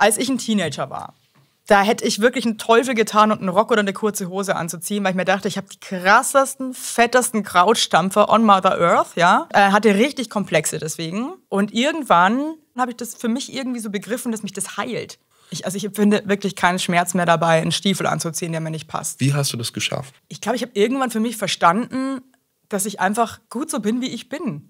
als ich ein Teenager war, da hätte ich wirklich einen Teufel getan und einen Rock oder eine kurze Hose anzuziehen, weil ich mir dachte, ich habe die krassesten, fettesten Krautstampfer on Mother Earth, ja. Äh, hatte richtig Komplexe deswegen. Und irgendwann habe ich das für mich irgendwie so begriffen, dass mich das heilt. Ich, also ich finde wirklich keinen Schmerz mehr dabei, einen Stiefel anzuziehen, der mir nicht passt. Wie hast du das geschafft? Ich glaube, ich habe irgendwann für mich verstanden, dass ich einfach gut so bin, wie ich bin.